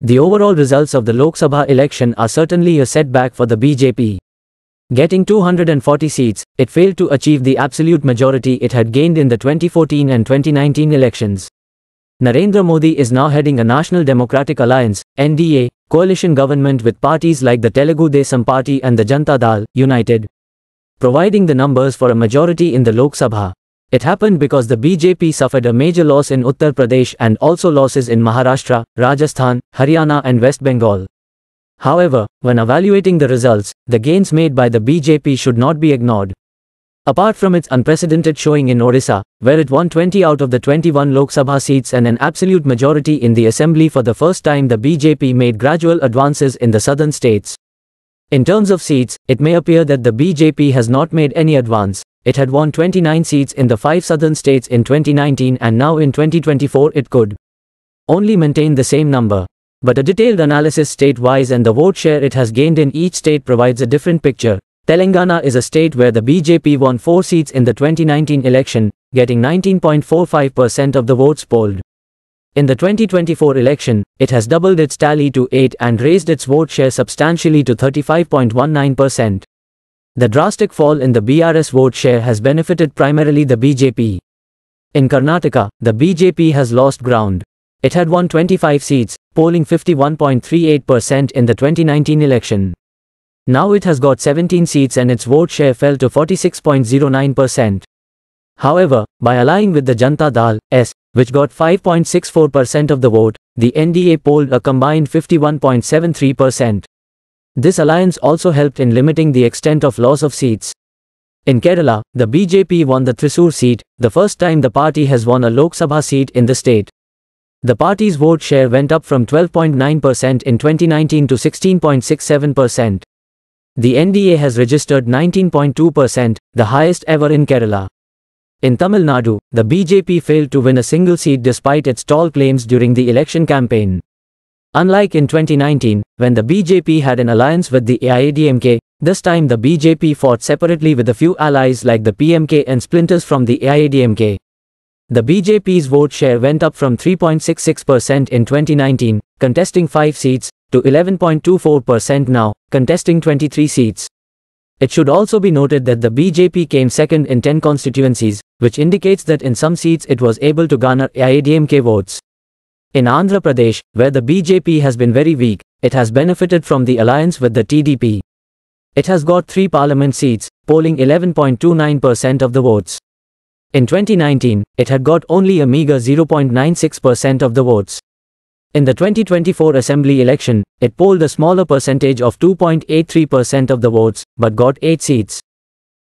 The overall results of the Lok Sabha election are certainly a setback for the BJP. Getting 240 seats, it failed to achieve the absolute majority it had gained in the 2014 and 2019 elections. Narendra Modi is now heading a National Democratic Alliance (NDA) coalition government with parties like the Telugu Desam Party and the Janata Dal United, providing the numbers for a majority in the Lok Sabha. It happened because the BJP suffered a major loss in Uttar Pradesh and also losses in Maharashtra, Rajasthan, Haryana and West Bengal. However, when evaluating the results, the gains made by the BJP should not be ignored. Apart from its unprecedented showing in Orissa, where it won 20 out of the 21 Lok Sabha seats and an absolute majority in the assembly for the first time the BJP made gradual advances in the southern states. In terms of seats, it may appear that the BJP has not made any advance, it had won 29 seats in the five southern states in 2019 and now in 2024 it could only maintain the same number. But a detailed analysis state-wise and the vote share it has gained in each state provides a different picture. Telangana is a state where the BJP won four seats in the 2019 election, getting 19.45% of the votes polled. In the 2024 election, it has doubled its tally to 8 and raised its vote share substantially to 35.19%. The drastic fall in the BRS vote share has benefited primarily the BJP. In Karnataka, the BJP has lost ground. It had won 25 seats, polling 51.38% in the 2019 election. Now it has got 17 seats and its vote share fell to 46.09%. However, by allying with the Janta Dal, S, which got 5.64% of the vote, the NDA polled a combined 51.73%. This alliance also helped in limiting the extent of loss of seats. In Kerala, the BJP won the Thrissur seat, the first time the party has won a Lok Sabha seat in the state. The party's vote share went up from 12.9% in 2019 to 16.67%. The NDA has registered 19.2%, the highest ever in Kerala. In Tamil Nadu, the BJP failed to win a single seat despite its tall claims during the election campaign. Unlike in 2019, when the BJP had an alliance with the AIADMK, this time the BJP fought separately with a few allies like the PMK and splinters from the AIADMK. The BJP's vote share went up from 3.66% in 2019, contesting 5 seats, to 11.24% now, contesting 23 seats. It should also be noted that the BJP came second in 10 constituencies, which indicates that in some seats it was able to garner AIADMK votes. In Andhra Pradesh, where the BJP has been very weak, it has benefited from the alliance with the TDP. It has got three parliament seats, polling 11.29% of the votes. In 2019, it had got only a meager 0.96% of the votes. In the 2024 assembly election, it polled a smaller percentage of 2.83% of the votes, but got 8 seats.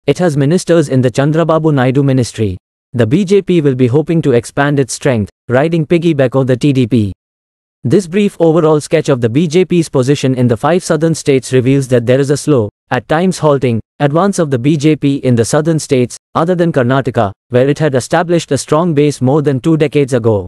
It has ministers in the Chandrababu Naidu ministry. The BJP will be hoping to expand its strength, riding piggyback on the TDP. This brief overall sketch of the BJP's position in the five southern states reveals that there is a slow, at times halting, advance of the BJP in the southern states, other than Karnataka, where it had established a strong base more than two decades ago.